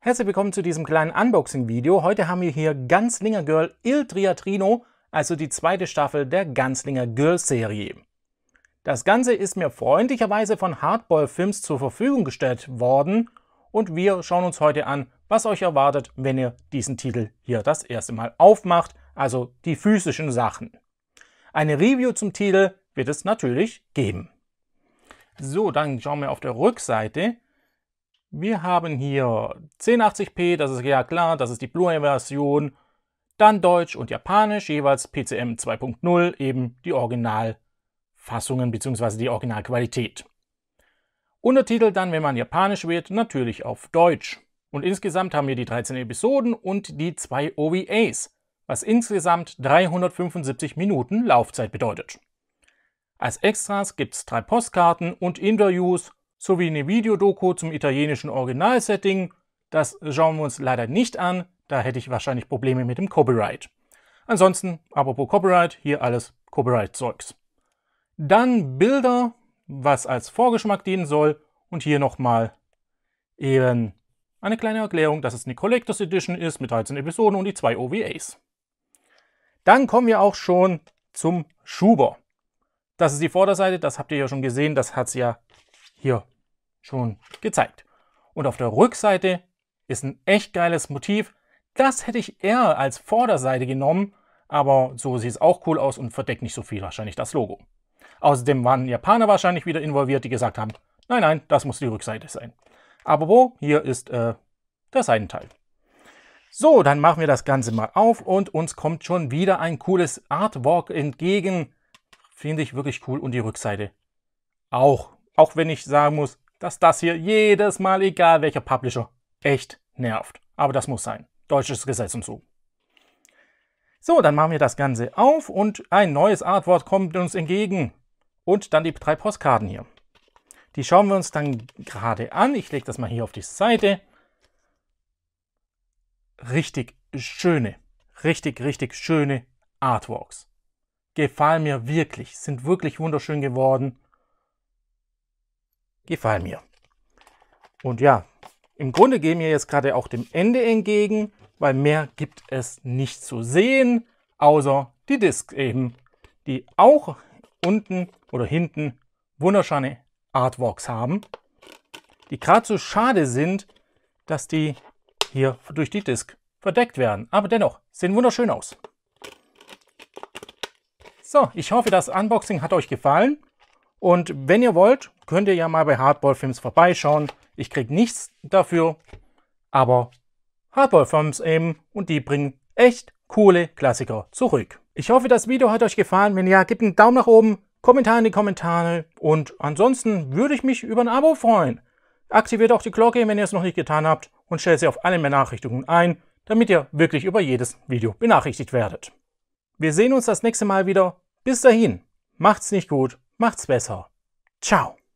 Herzlich willkommen zu diesem kleinen Unboxing-Video. Heute haben wir hier Ganzlinger Girl Il Triatrino, also die zweite Staffel der Ganzlinger Girl-Serie. Das Ganze ist mir freundlicherweise von Hardball Films zur Verfügung gestellt worden und wir schauen uns heute an, was euch erwartet, wenn ihr diesen Titel hier das erste Mal aufmacht, also die physischen Sachen. Eine Review zum Titel wird es natürlich geben. So, dann schauen wir auf der Rückseite. Wir haben hier 1080p, das ist ja klar, das ist die Blu-ray-Version. Dann Deutsch und Japanisch, jeweils PCM 2.0, eben die Originalfassungen bzw. die Originalqualität. Untertitel dann, wenn man japanisch wird, natürlich auf Deutsch. Und insgesamt haben wir die 13 Episoden und die zwei OVAs, was insgesamt 375 Minuten Laufzeit bedeutet. Als Extras gibt es drei Postkarten und Interviews sowie eine Videodoku zum italienischen Originalsetting. Das schauen wir uns leider nicht an, da hätte ich wahrscheinlich Probleme mit dem Copyright. Ansonsten, apropos Copyright, hier alles Copyright-Zeugs. Dann Bilder, was als Vorgeschmack dienen soll. Und hier nochmal eben eine kleine Erklärung, dass es eine Collectors Edition ist mit 13 Episoden und die zwei OVAs. Dann kommen wir auch schon zum Schuber. Das ist die Vorderseite, das habt ihr ja schon gesehen, das hat es ja hier schon gezeigt. Und auf der Rückseite ist ein echt geiles Motiv. Das hätte ich eher als Vorderseite genommen, aber so sieht es auch cool aus und verdeckt nicht so viel wahrscheinlich das Logo. Außerdem waren Japaner wahrscheinlich wieder involviert, die gesagt haben, nein, nein, das muss die Rückseite sein. Aber wo? Hier ist äh, der Seitenteil. So, dann machen wir das Ganze mal auf und uns kommt schon wieder ein cooles Artwork entgegen. Finde ich wirklich cool und die Rückseite auch auch wenn ich sagen muss, dass das hier jedes Mal, egal welcher Publisher, echt nervt. Aber das muss sein. Deutsches Gesetz und so. So, dann machen wir das Ganze auf und ein neues Artwork kommt uns entgegen. Und dann die drei Postkarten hier. Die schauen wir uns dann gerade an. Ich lege das mal hier auf die Seite. Richtig schöne, richtig, richtig schöne Artworks. Gefallen mir wirklich, sind wirklich wunderschön geworden gefallen mir. Und ja, im Grunde gehen wir jetzt gerade auch dem Ende entgegen, weil mehr gibt es nicht zu sehen, außer die Discs eben, die auch unten oder hinten wunderschöne Artworks haben, die gerade so schade sind, dass die hier durch die Disk verdeckt werden. Aber dennoch, sehen wunderschön aus. So, ich hoffe, das Unboxing hat euch gefallen. Und wenn ihr wollt, könnt ihr ja mal bei Hardball Films vorbeischauen. Ich kriege nichts dafür, aber Hardball Films eben und die bringen echt coole Klassiker zurück. Ich hoffe, das Video hat euch gefallen. Wenn ja, gebt einen Daumen nach oben, Kommentar in die Kommentare und ansonsten würde ich mich über ein Abo freuen. Aktiviert auch die Glocke, wenn ihr es noch nicht getan habt und stellt sie auf alle Benachrichtigungen ein, damit ihr wirklich über jedes Video benachrichtigt werdet. Wir sehen uns das nächste Mal wieder. Bis dahin, macht's nicht gut Macht's besser. Ciao.